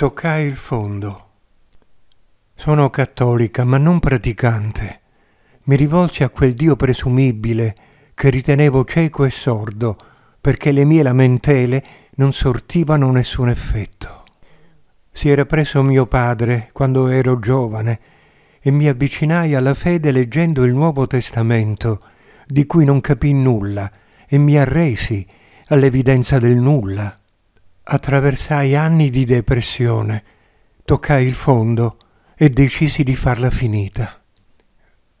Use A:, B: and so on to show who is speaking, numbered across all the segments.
A: toccai il fondo. Sono cattolica, ma non praticante. Mi rivolsi a quel Dio presumibile che ritenevo cieco e sordo, perché le mie lamentele non sortivano nessun effetto. Si era preso mio padre quando ero giovane e mi avvicinai alla fede leggendo il Nuovo Testamento, di cui non capii nulla, e mi arresi all'evidenza del nulla. Attraversai anni di depressione, toccai il fondo e decisi di farla finita.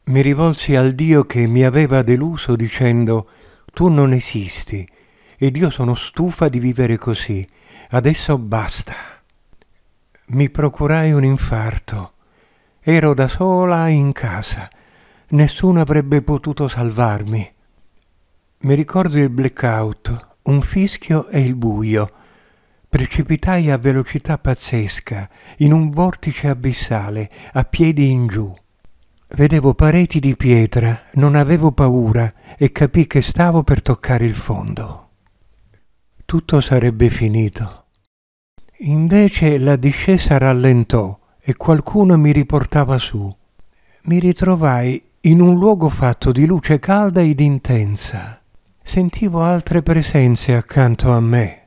A: Mi rivolsi al Dio che mi aveva deluso dicendo Tu non esisti ed io sono stufa di vivere così, adesso basta. Mi procurai un infarto. Ero da sola in casa. Nessuno avrebbe potuto salvarmi. Mi ricordo il blackout, un fischio e il buio Precipitai a velocità pazzesca, in un vortice abissale, a piedi in giù. Vedevo pareti di pietra, non avevo paura e capì che stavo per toccare il fondo. Tutto sarebbe finito. Invece la discesa rallentò e qualcuno mi riportava su. Mi ritrovai in un luogo fatto di luce calda ed intensa. Sentivo altre presenze accanto a me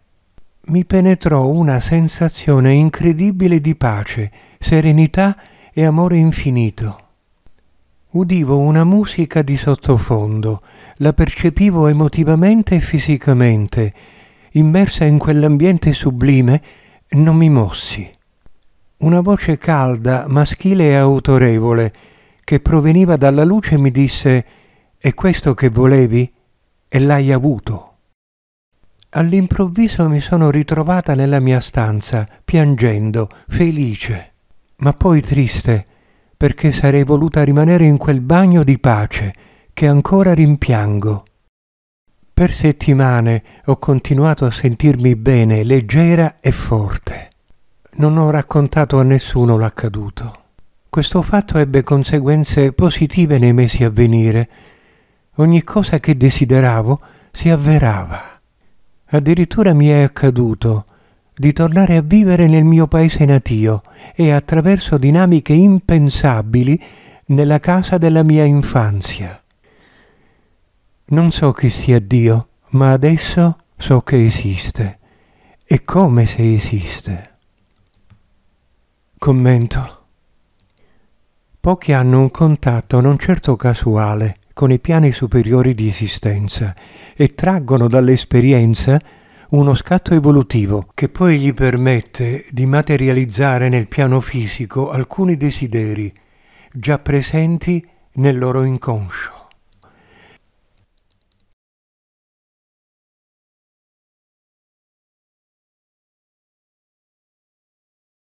A: mi penetrò una sensazione incredibile di pace, serenità e amore infinito. Udivo una musica di sottofondo, la percepivo emotivamente e fisicamente. Immersa in quell'ambiente sublime, non mi mossi. Una voce calda, maschile e autorevole, che proveniva dalla luce, mi disse «È questo che volevi? E l'hai avuto» all'improvviso mi sono ritrovata nella mia stanza, piangendo, felice, ma poi triste, perché sarei voluta rimanere in quel bagno di pace che ancora rimpiango. Per settimane ho continuato a sentirmi bene, leggera e forte. Non ho raccontato a nessuno l'accaduto. Questo fatto ebbe conseguenze positive nei mesi a venire. Ogni cosa che desideravo si avverava. Addirittura mi è accaduto di tornare a vivere nel mio paese natio e attraverso dinamiche impensabili nella casa della mia infanzia. Non so chi sia Dio, ma adesso so che esiste e come se esiste. Commento. Pochi hanno un contatto non certo casuale con i piani superiori di esistenza e traggono dall'esperienza uno scatto evolutivo che poi gli permette di materializzare nel piano fisico alcuni desideri già presenti nel loro inconscio.